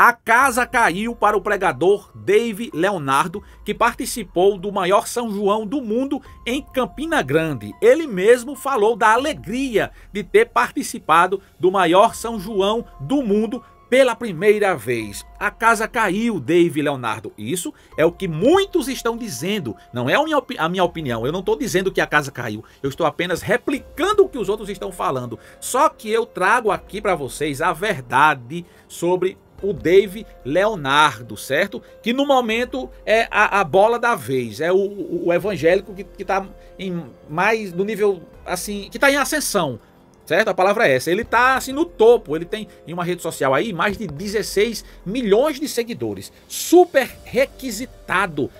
A casa caiu para o pregador Dave Leonardo, que participou do maior São João do mundo em Campina Grande. Ele mesmo falou da alegria de ter participado do maior São João do mundo pela primeira vez. A casa caiu, Dave Leonardo. Isso é o que muitos estão dizendo. Não é a minha, opinião. Eu não estou dizendo que a casa caiu. Eu estou apenas replicando o que os outros estão falando. Só que eu trago aqui para vocês a verdade sobre o Dave Leonardo, certo? Que no momento é a, a bola da vez, é o, o, evangélico que, está em mais no nível assim, que está em ascensão, certo? A palavra é essa. Ele está assim no topo, ele tem em uma rede social aí mais de 16 milhões de seguidores, super requisitado.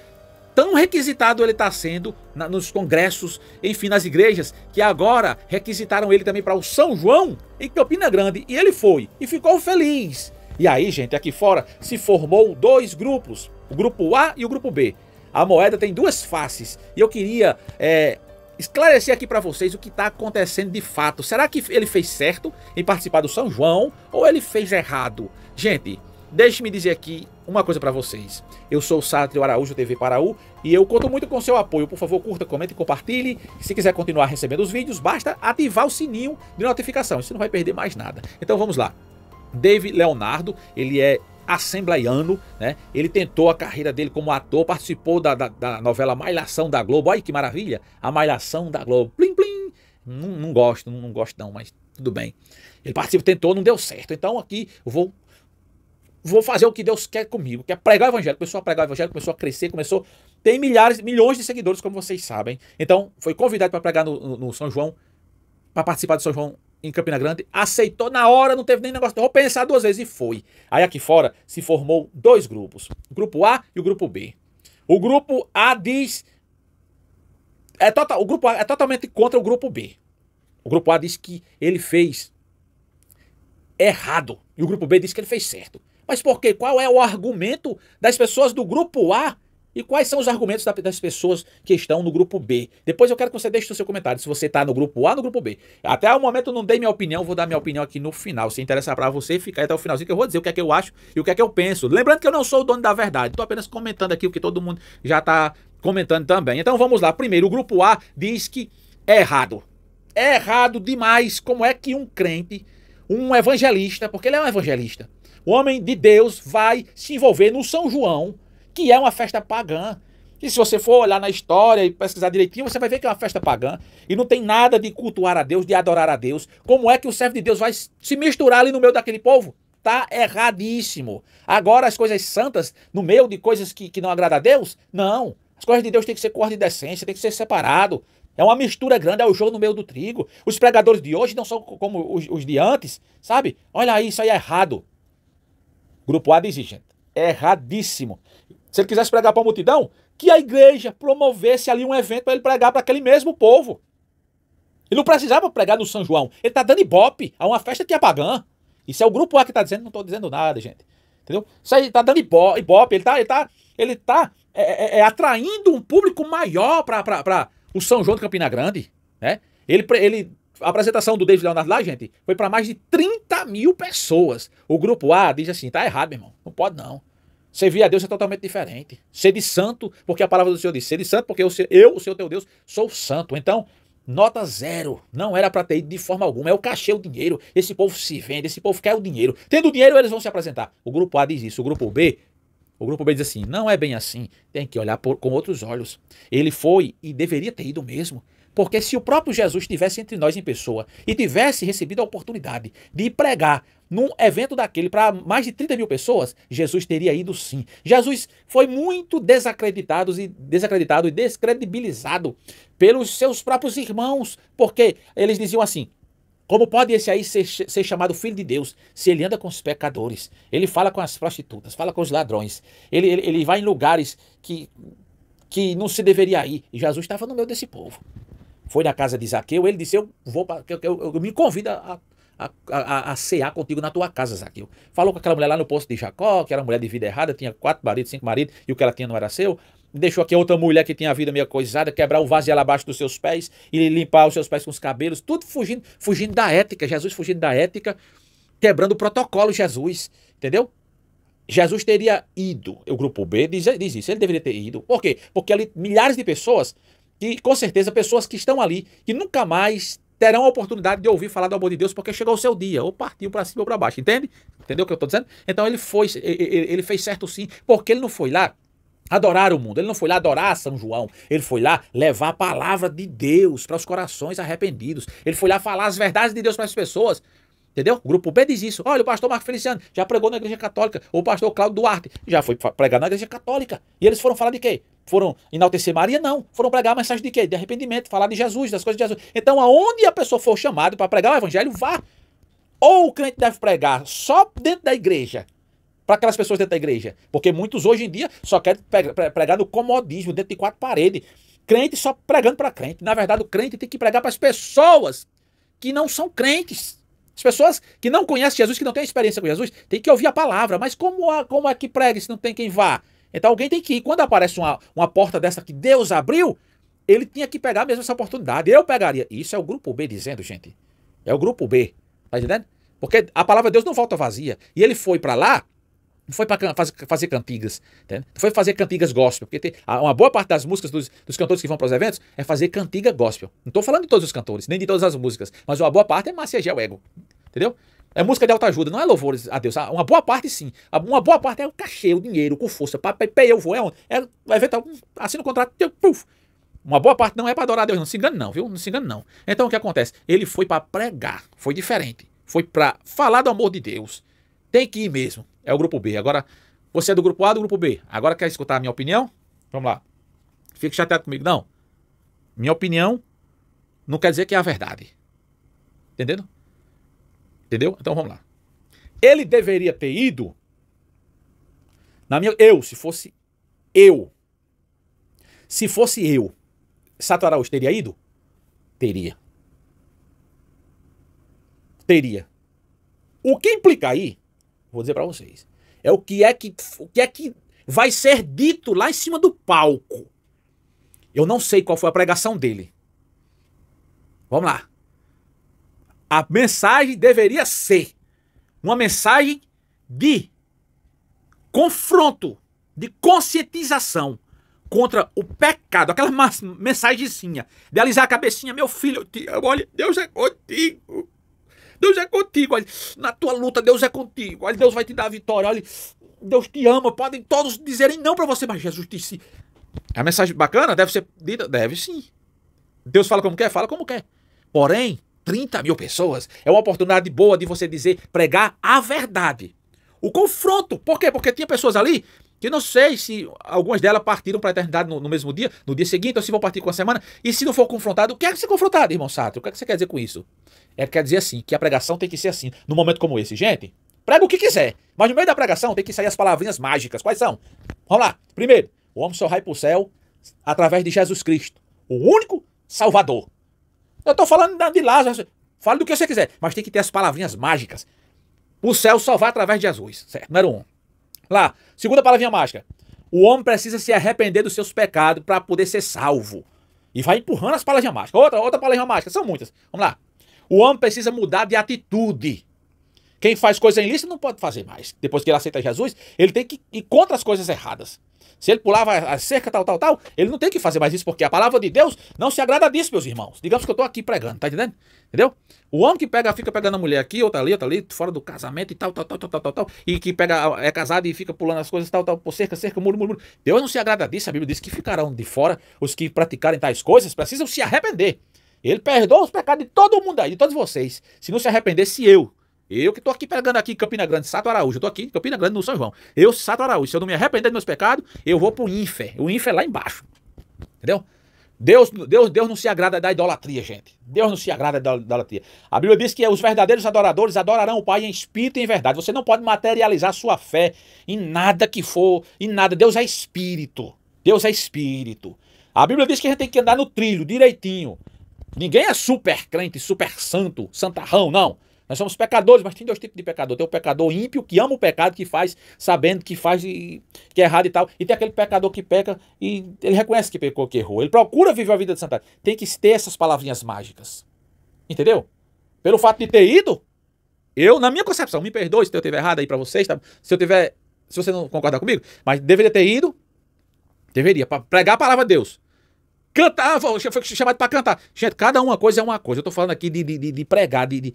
Tão requisitado ele está sendo na, nos congressos, enfim, nas igrejas, que agora requisitaram ele também para o São João em Campina Grande. E ele foi e ficou feliz e aí, gente, aqui fora se formou dois grupos, o grupo A e o grupo B. A moeda tem duas faces e eu queria é, esclarecer aqui para vocês o que está acontecendo de fato. Será que ele fez certo em participar do São João ou ele fez errado? Gente, deixe-me dizer aqui uma coisa para vocês. Eu sou o Sátrio Araújo TV Paraú e eu conto muito com seu apoio. Por favor, curta, comente e compartilhe. Se quiser continuar recebendo os vídeos, basta ativar o sininho de notificação. Você não vai perder mais nada. Então vamos lá. David Leonardo, ele é assembleiano, né? Ele tentou a carreira dele como ator, participou da, da, da novela Malhação da Globo. Olha que maravilha! A Malhação da Globo. Plim, plim! Não, não gosto, não, não gosto não, mas tudo bem. Ele participou, tentou, não deu certo. Então aqui eu vou vou fazer o que Deus quer comigo, que é pregar o evangelho. Começou a pregar o evangelho, começou a crescer, começou. Tem milhares, milhões de seguidores, como vocês sabem. Então, foi convidado para pregar no, no, no São João, para participar do São João em Campina Grande, aceitou na hora, não teve nem negócio, vou pensar duas vezes e foi. Aí aqui fora se formou dois grupos, o grupo A e o grupo B. O grupo A diz é total, o grupo A é totalmente contra o grupo B. O grupo A diz que ele fez errado e o grupo B diz que ele fez certo. Mas por quê? Qual é o argumento das pessoas do grupo A e quais são os argumentos das pessoas que estão no grupo B? Depois eu quero que você deixe o seu comentário, se você está no grupo A ou no grupo B. Até o momento eu não dei minha opinião, vou dar minha opinião aqui no final. Se interessar para você, fica aí até o finalzinho que eu vou dizer o que é que eu acho e o que é que eu penso. Lembrando que eu não sou o dono da verdade, estou apenas comentando aqui o que todo mundo já está comentando também. Então vamos lá. Primeiro, o grupo A diz que é errado. É errado demais. Como é que um crente, um evangelista, porque ele é um evangelista, o homem de Deus vai se envolver no São João que é uma festa pagã. E se você for olhar na história e pesquisar direitinho, você vai ver que é uma festa pagã e não tem nada de cultuar a Deus, de adorar a Deus. Como é que o servo de Deus vai se misturar ali no meio daquele povo? Tá erradíssimo. Agora as coisas santas, no meio de coisas que, que não agradam a Deus? Não. As coisas de Deus têm que ser cor de decência, tem que ser separado. É uma mistura grande, é o jogo no meio do trigo. Os pregadores de hoje não são como os, os de antes, sabe? Olha aí, isso aí é errado. Grupo A diz, gente. É erradíssimo se ele quisesse pregar para a multidão, que a igreja promovesse ali um evento para ele pregar para aquele mesmo povo. Ele não precisava pregar no São João. Ele está dando ibope a uma festa que é pagã. Isso é o grupo A que está dizendo, não estou dizendo nada, gente. Entendeu? Isso aí está dando ibope, ele está ele tá, ele tá, é, é, é, é atraindo um público maior para o São João de Campina Grande. Né? Ele, ele, a apresentação do David Leonardo lá, gente, foi para mais de 30 mil pessoas. O grupo A diz assim, está errado, meu irmão. Não pode não. Servir a Deus é totalmente diferente. Ser de santo, porque a palavra do Senhor diz: ser de santo, porque eu, eu o Senhor teu Deus, sou santo. Então, nota zero. Não era para ter ido de forma alguma. É o cachê, o dinheiro. Esse povo se vende, esse povo quer o dinheiro. Tendo o dinheiro, eles vão se apresentar. O grupo A diz isso. O grupo B o grupo B diz assim: não é bem assim, tem que olhar por, com outros olhos. Ele foi e deveria ter ido mesmo. Porque se o próprio Jesus estivesse entre nós em pessoa e tivesse recebido a oportunidade de pregar num evento daquele para mais de 30 mil pessoas, Jesus teria ido sim. Jesus foi muito desacreditado e desacreditado e descredibilizado pelos seus próprios irmãos, porque eles diziam assim: como pode esse aí ser, ser, chamado filho de Deus se ele anda com os pecadores? Ele fala com as prostitutas, fala com os ladrões, ele, ele, ele vai em lugares que, que não se deveria ir. E Jesus estava no meio desse povo foi na casa de Zaqueu, ele disse: Eu vou para. Eu, eu, eu, me convido a, a, a, a cear contigo na tua casa, Zaqueu. Falou com aquela mulher lá no posto de Jacó, que era mulher de vida errada, tinha quatro maridos, cinco maridos, e o que ela tinha não era seu. Deixou aqui outra mulher que tinha a vida meio coisada, quebrar o vaso ela abaixo dos seus pés e limpar os seus pés com os cabelos, tudo fugindo, fugindo da ética, Jesus fugindo da ética, quebrando o protocolo, Jesus, entendeu? Jesus teria ido, o grupo B diz, diz, isso, ele deveria ter ido. Por quê? Porque ali milhares de pessoas que com certeza pessoas que estão ali, que nunca mais terão a oportunidade de ouvir falar do amor de Deus porque chegou o seu dia, ou partiu para cima ou para baixo, entende? Entendeu o que eu estou dizendo? Então ele foi, ele fez certo sim, porque ele não foi lá adorar o mundo. Ele não foi lá adorar São João. Ele foi lá levar a palavra de Deus para os corações arrependidos. Ele foi lá falar as verdades de Deus para as pessoas. Entendeu? O grupo B diz isso. Olha, o pastor Marco Feliciano já pregou na igreja católica. o pastor Cláudio Duarte já foi pregar na igreja católica. E eles foram falar de quê? Foram enaltecer Maria? Não. Foram pregar a mensagem de quê? De arrependimento, falar de Jesus, das coisas de Jesus. Então, aonde a pessoa for chamada para pregar o evangelho, vá. Ou o crente deve pregar só dentro da igreja, para aquelas pessoas dentro da igreja. Porque muitos hoje em dia só querem pregar no comodismo, dentro de quatro paredes. Crente só pregando para crente. Na verdade, o crente tem que pregar para as pessoas que não são crentes. As pessoas que não conhecem Jesus, que não têm experiência com Jesus, têm que ouvir a palavra. Mas como, a, como é que prega se não tem quem vá? Então alguém tem que ir. Quando aparece uma, uma porta dessa que Deus abriu, ele tinha que pegar mesmo essa oportunidade. Eu pegaria. Isso é o grupo B dizendo, gente. É o grupo B. Tá entendendo? Porque a palavra de Deus não volta vazia. E ele foi para lá não foi para fazer cantigas, entende? não foi fazer cantigas gospel, porque tem, uma boa parte das músicas dos, dos cantores que vão para os eventos é fazer cantiga gospel. Não estou falando de todos os cantores, nem de todas as músicas, mas uma boa parte é massagear é o ego, entendeu? É música de alta ajuda, não é louvores a Deus. Uma boa parte sim. Uma boa parte é o cachê, o dinheiro, com força. Pei, eu vou, é, é, é evento, tá, assina o contrato, puf, uma boa parte não é para adorar a Deus, não se engane não, viu? Não se engane não. Então o que acontece? Ele foi para pregar, foi diferente. Foi para falar do amor de Deus. Tem que ir mesmo é o grupo B. Agora, você é do grupo A ou do grupo B. Agora quer escutar a minha opinião? Vamos lá. Fique chateado comigo. Não. Minha opinião não quer dizer que é a verdade. Entendendo? Entendeu? Então vamos lá. Ele deveria ter ido. Na minha. Eu, se fosse eu. Se fosse eu, Sato Araújo teria ido? Teria. Teria. O que implica aí Vou dizer para vocês. É o que é que o que é que vai ser dito lá em cima do palco. Eu não sei qual foi a pregação dele. Vamos lá. A mensagem deveria ser uma mensagem de confronto, de conscientização contra o pecado, aquela mensagenzinha de alisar a cabecinha, meu filho, eu te amo, olha, Deus é contigo contigo. Olha, na tua luta, Deus é contigo. Olha, Deus vai te dar a vitória. Olha, Deus te ama. Podem todos dizerem não para você, mas Jesus disse. A mensagem bacana deve ser dita? Deve sim. Deus fala como quer? Fala como quer. Porém, 30 mil pessoas é uma oportunidade boa de você dizer, pregar a verdade. O confronto. Por quê? Porque tinha pessoas ali que não sei se algumas delas partiram para a eternidade no, no, mesmo dia, no dia seguinte, ou se vão partir com a semana. E se não for confrontado, o que é que ser confrontado, irmão Sato? O que é que você quer dizer com isso? É quer dizer assim, que a pregação tem que ser assim, num momento como esse. Gente, prega o que quiser, mas no meio da pregação tem que sair as palavrinhas mágicas. Quais são? Vamos lá. Primeiro, o homem só vai para o céu através de Jesus Cristo, o único Salvador. Eu estou falando de Lázaro, fale do que você quiser, mas tem que ter as palavrinhas mágicas. O céu só vai através de Jesus, certo? Número um. Lá, segunda palavrinha mágica. O homem precisa se arrepender dos seus pecados para poder ser salvo. E vai empurrando as palavrinhas mágicas. Outra, outra palavrinha mágica, são muitas. Vamos lá. O homem precisa mudar de atitude. Quem faz coisa ilícita não pode fazer mais. Depois que ele aceita Jesus, ele tem que ir contra as coisas erradas. Se ele pulava a cerca, tal, tal, tal, ele não tem que fazer mais isso, porque a palavra de Deus não se agrada disso, meus irmãos. Digamos que eu estou aqui pregando, tá entendendo? Entendeu? O homem que pega, fica pegando a mulher aqui, outra ali, outra ali, fora do casamento e tal, tal, tal, tal, tal, tal, tal e que pega, é casado e fica pulando as coisas, tal, tal, por cerca, cerca, muro, muro, muro. Deus não se agrada disso, a Bíblia diz que ficarão de fora os que praticarem tais coisas, precisam se arrepender. Ele perdoa os pecados de todo mundo aí, de todos vocês. Se não se arrepender, se eu, eu que tô aqui pegando aqui em Campina Grande, Sato Araújo. Eu tô aqui em Campina Grande, no São João. Eu, Sato Araújo, se eu não me arrepender dos meus pecados, eu vou pro Infer. O Infer é lá embaixo. Entendeu? Deus, Deus, Deus não se agrada da idolatria, gente. Deus não se agrada da idolatria. A Bíblia diz que os verdadeiros adoradores adorarão o Pai em espírito e em verdade. Você não pode materializar sua fé em nada que for, em nada. Deus é espírito. Deus é espírito. A Bíblia diz que a gente tem que andar no trilho direitinho. Ninguém é super crente, super santo, santarrão, não. Nós somos pecadores, mas tem dois tipos de pecador. Tem o pecador ímpio, que ama o pecado, que faz sabendo que faz e, que é errado e tal. E tem aquele pecador que peca e ele reconhece que pecou, que errou. Ele procura viver a vida de santidade. Tem que ter essas palavrinhas mágicas. Entendeu? Pelo fato de ter ido, eu, na minha concepção, me perdoe se eu tiver errado aí para vocês, tá? se eu tiver, se você não concordar comigo, mas deveria ter ido, deveria, para pregar a palavra de Deus cantava, foi chamado para cantar. Gente, cada uma coisa é uma coisa. Eu estou falando aqui de, de, de pregar, de, de,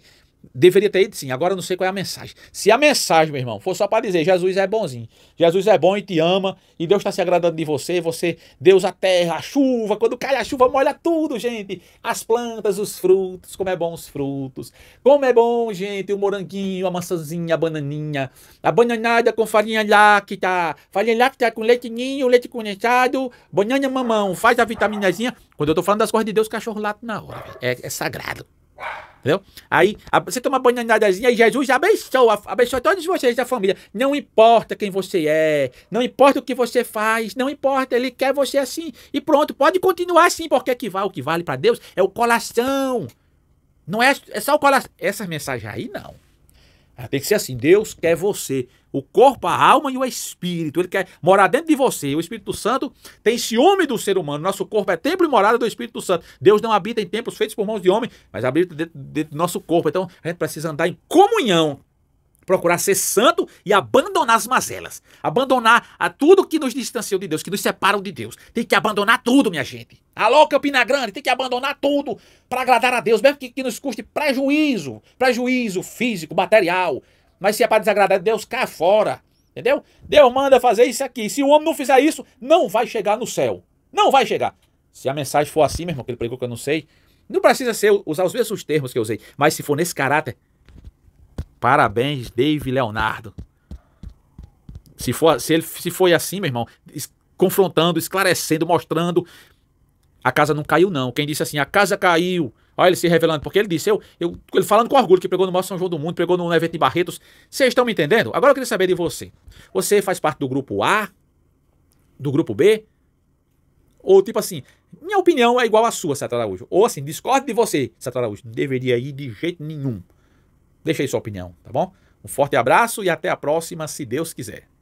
Deveria ter ido sim, agora eu não sei qual é a mensagem. Se a mensagem, meu irmão, for só para dizer Jesus é bonzinho, Jesus é bom e te ama, e Deus está se agradando de você, você, Deus a terra, a chuva, quando cai a chuva molha tudo, gente. As plantas, os frutos, como é bom os frutos. Como é bom, gente, o moranguinho, a maçãzinha, a bananinha, a bananada com farinha láctea, farinha láctea com leitinho leite conectado banana mamão, faz a vitaminazinha. Quando eu estou falando das coisas de Deus, cachorro lato na hora, é, é sagrado. Entendeu? Aí a, você toma bananidazinha e Jesus abençoa, abençoa todos vocês da família. Não importa quem você é, não importa o que você faz, não importa, ele quer você assim. E pronto, pode continuar assim, porque é que vale, o que vale para Deus é o coração. Não é, é só o coração. Essa mensagem aí não. tem que ser assim, Deus quer você o corpo, a alma e o espírito. Ele quer morar dentro de você. O Espírito Santo tem ciúme do ser humano. Nosso corpo é templo e morada do Espírito Santo. Deus não habita em templos feitos por mãos de homem, mas habita dentro, dentro do nosso corpo. Então a gente precisa andar em comunhão procurar ser santo e abandonar as mazelas, abandonar a tudo que nos distanciou de Deus, que nos separam de Deus. Tem que abandonar tudo, minha gente. Alô, Campina Grande, tem que abandonar tudo para agradar a Deus, mesmo que, que nos custe prejuízo, prejuízo físico, material, mas se é para desagradar Deus, cá fora. Entendeu? Deus manda fazer isso aqui. Se o homem não fizer isso, não vai chegar no céu. Não vai chegar. Se a mensagem for assim, meu irmão, que ele pregou que eu não sei, não precisa ser, usar os mesmos termos que eu usei. Mas se for nesse caráter, parabéns, Dave Leonardo. Se, for, se ele se foi assim, meu irmão, es, confrontando, esclarecendo, mostrando, a casa não caiu, não. Quem disse assim, a casa caiu, Olha ele se revelando, porque ele disse, eu, eu, ele falando com orgulho que pegou no maior São João do mundo, pegou num evento em Barretos. Vocês estão me entendendo? Agora eu queria saber de você. Você faz parte do grupo A? Do grupo B? Ou tipo assim, minha opinião é igual à sua, Sato Araújo. Ou assim, discordo de você, Sato Araújo. Deveria ir de jeito nenhum. Deixa aí sua opinião, tá bom? Um forte abraço e até a próxima, se Deus quiser.